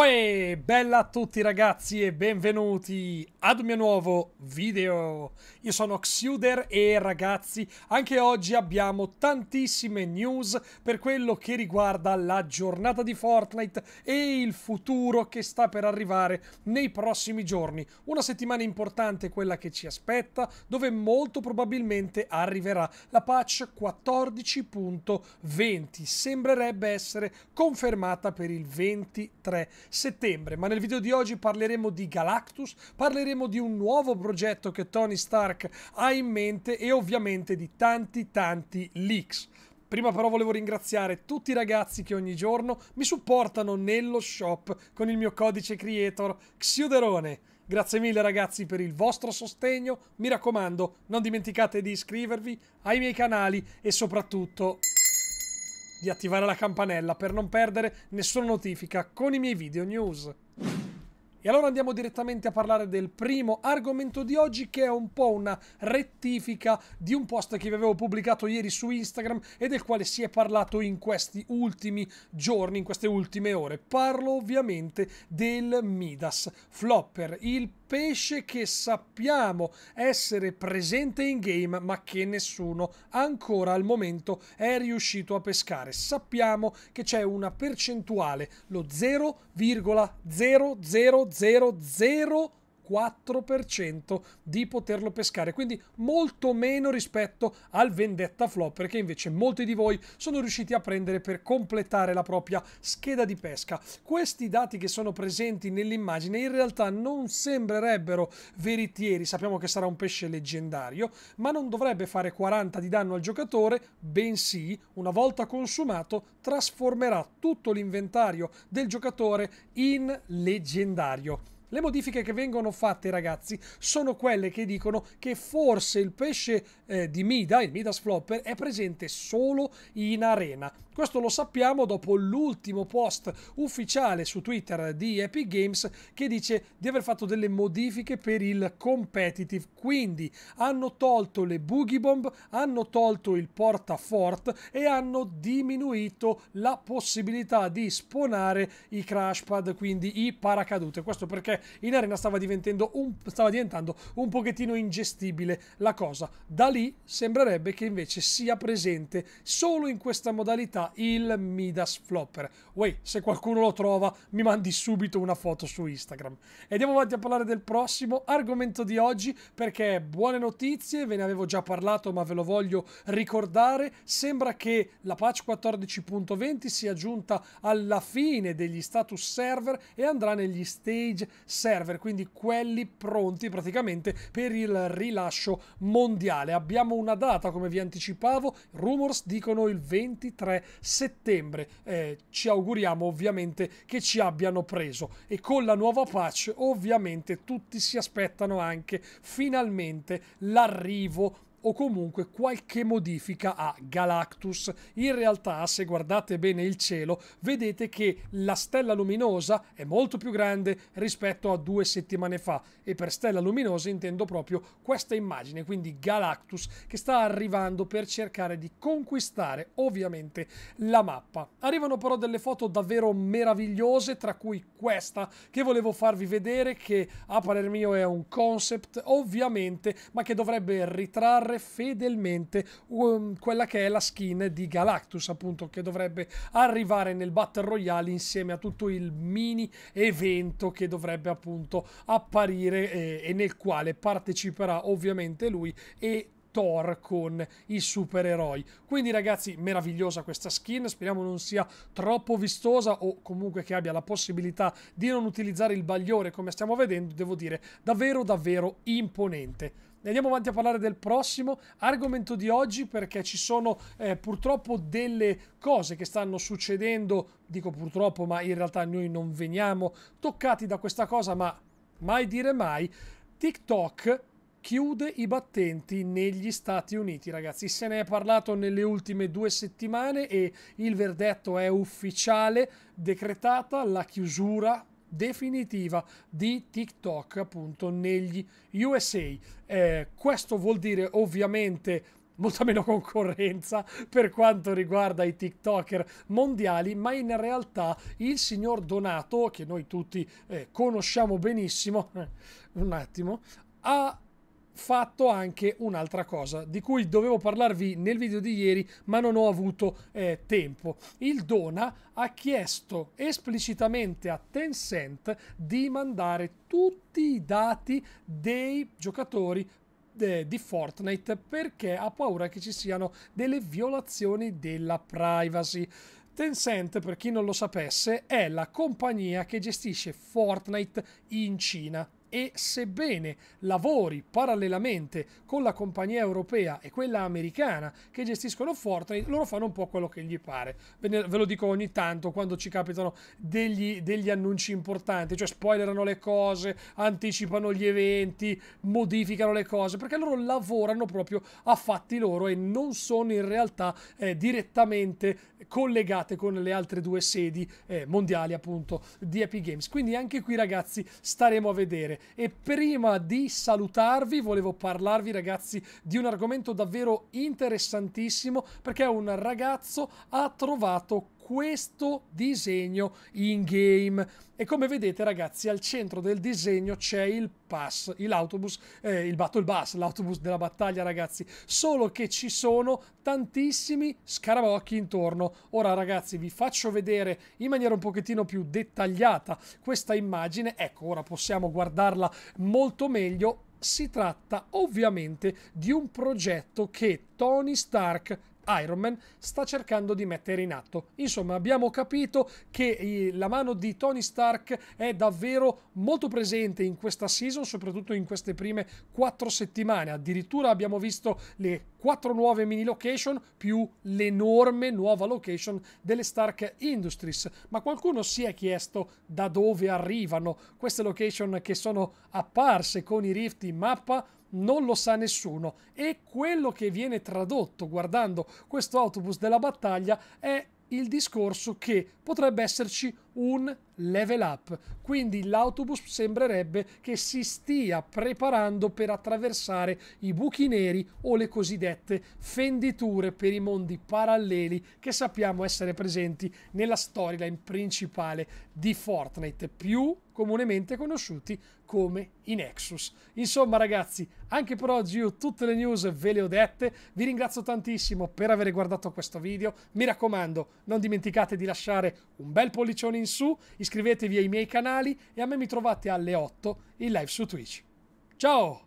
Uè, bella a tutti ragazzi e benvenuti ad un mio nuovo video. Io sono Xuder e ragazzi, anche oggi abbiamo tantissime news per quello che riguarda la giornata di Fortnite e il futuro che sta per arrivare nei prossimi giorni. Una settimana importante quella che ci aspetta, dove molto probabilmente arriverà la patch 14.20. Sembrerebbe essere confermata per il 23 settembre, ma nel video di oggi parleremo di Galactus, parleremo di un nuovo progetto che Tony Stark ha in mente e ovviamente di tanti tanti leaks. Prima però volevo ringraziare tutti i ragazzi che ogni giorno mi supportano nello shop con il mio codice creator Xiuderone. Grazie mille ragazzi per il vostro sostegno, mi raccomando non dimenticate di iscrivervi ai miei canali e soprattutto di attivare la campanella per non perdere nessuna notifica con i miei video news. E allora andiamo direttamente a parlare del primo argomento di oggi che è un po' una rettifica di un post che vi avevo pubblicato ieri su Instagram e del quale si è parlato in questi ultimi giorni, in queste ultime ore. Parlo ovviamente del Midas Flopper, il pesce che sappiamo essere presente in game ma che nessuno ancora al momento è riuscito a pescare. Sappiamo che c'è una percentuale, lo 0,000 0-0 4% di poterlo pescare, quindi molto meno rispetto al Vendetta Flopper che invece molti di voi sono riusciti a prendere per completare la propria scheda di pesca. Questi dati che sono presenti nell'immagine in realtà non sembrerebbero veritieri, sappiamo che sarà un pesce leggendario, ma non dovrebbe fare 40 di danno al giocatore, bensì una volta consumato trasformerà tutto l'inventario del giocatore in leggendario. Le modifiche che vengono fatte, ragazzi, sono quelle che dicono che forse il pesce eh, di Mida, il Midas Flopper, è presente solo in arena. Questo lo sappiamo dopo l'ultimo post ufficiale su Twitter di Epic Games che dice di aver fatto delle modifiche per il competitive. Quindi hanno tolto le boogie bomb, hanno tolto il portafort e hanno diminuito la possibilità di spawnare i crash pad, quindi i paracadute. Questo perché in arena stava diventando, un, stava diventando un pochettino ingestibile la cosa. Da lì sembrerebbe che invece sia presente solo in questa modalità il Midas Flopper. Uè, se qualcuno lo trova mi mandi subito una foto su Instagram. E andiamo avanti a parlare del prossimo argomento di oggi perché buone notizie, ve ne avevo già parlato ma ve lo voglio ricordare, sembra che la patch 14.20 sia giunta alla fine degli status server e andrà negli stage server, quindi quelli pronti praticamente per il rilascio mondiale. Abbiamo una data, come vi anticipavo, rumors dicono il 23 settembre. Eh, ci auguriamo ovviamente che ci abbiano preso e con la nuova patch ovviamente tutti si aspettano anche finalmente l'arrivo o comunque qualche modifica a Galactus. In realtà, se guardate bene il cielo, vedete che la stella luminosa è molto più grande rispetto a due settimane fa e per stella luminosa intendo proprio questa immagine, quindi Galactus che sta arrivando per cercare di conquistare ovviamente la mappa. Arrivano però delle foto davvero meravigliose, tra cui questa che volevo farvi vedere che a parer mio è un concept ovviamente, ma che dovrebbe ritrarre riproporre fedelmente um, quella che è la skin di Galactus, appunto, che dovrebbe arrivare nel Battle Royale insieme a tutto il mini evento che dovrebbe appunto apparire eh, e nel quale parteciperà ovviamente lui e Thor con i supereroi. Quindi ragazzi, meravigliosa questa skin, speriamo non sia troppo vistosa o comunque che abbia la possibilità di non utilizzare il bagliore come stiamo vedendo, devo dire, davvero davvero imponente. Andiamo avanti a parlare del prossimo argomento di oggi perché ci sono eh, purtroppo delle cose che stanno succedendo, dico purtroppo ma in realtà noi non veniamo toccati da questa cosa ma mai dire mai, TikTok chiude i battenti negli Stati Uniti, ragazzi. Se ne è parlato nelle ultime due settimane e il verdetto è ufficiale, decretata la chiusura definitiva di TikTok appunto negli USA. Eh, questo vuol dire ovviamente molta meno concorrenza per quanto riguarda i TikToker mondiali, ma in realtà il signor Donato, che noi tutti eh, conosciamo benissimo, eh, un attimo, ha fatto anche un'altra cosa di cui dovevo parlarvi nel video di ieri ma non ho avuto eh, tempo. Il Dona ha chiesto esplicitamente a Tencent di mandare tutti i dati dei giocatori eh, di Fortnite perché ha paura che ci siano delle violazioni della privacy. Tencent, per chi non lo sapesse, è la compagnia che gestisce Fortnite in Cina e sebbene lavori parallelamente con la compagnia europea e quella americana che gestiscono Fortnite, loro fanno un po' quello che gli pare. Ve, ne, ve lo dico ogni tanto quando ci capitano degli, degli, annunci importanti, cioè spoilerano le cose, anticipano gli eventi, modificano le cose, perché loro lavorano proprio a fatti loro e non sono in realtà eh, direttamente collegate con le altre due sedi eh, mondiali appunto di Epic Games. Quindi anche qui ragazzi staremo a vedere e prima di salutarvi volevo parlarvi ragazzi di un argomento davvero interessantissimo perché un ragazzo ha trovato questo disegno in game. E come vedete ragazzi al centro del disegno c'è il pass, l'autobus, eh, il battle bus, l'autobus della battaglia ragazzi, solo che ci sono tantissimi scarabocchi intorno. Ora ragazzi vi faccio vedere in maniera un pochettino più dettagliata questa immagine, ecco ora possiamo guardarla molto meglio si tratta ovviamente di un progetto che Tony Stark Iron Man sta cercando di mettere in atto. Insomma, abbiamo capito che eh, la mano di Tony Stark è davvero molto presente in questa season, soprattutto in queste prime quattro settimane. Addirittura abbiamo visto le quattro nuove mini location più l'enorme nuova location delle Stark Industries. Ma qualcuno si è chiesto da dove arrivano queste location che sono apparse con i rift in mappa? Non lo sa nessuno e quello che viene tradotto guardando questo autobus della battaglia è il discorso che potrebbe esserci un un level up. Quindi l'autobus sembrerebbe che si stia preparando per attraversare i buchi neri o le cosiddette fenditure per i mondi paralleli che sappiamo essere presenti nella storyline principale di Fortnite, più comunemente conosciuti come i Nexus. Insomma ragazzi, anche per oggi io tutte le news ve le ho dette, vi ringrazio tantissimo per aver guardato questo video, mi raccomando non dimenticate di lasciare un bel pollicione in su, iscrivetevi ai miei canali e a me mi trovate alle 8 in live su Twitch. Ciao!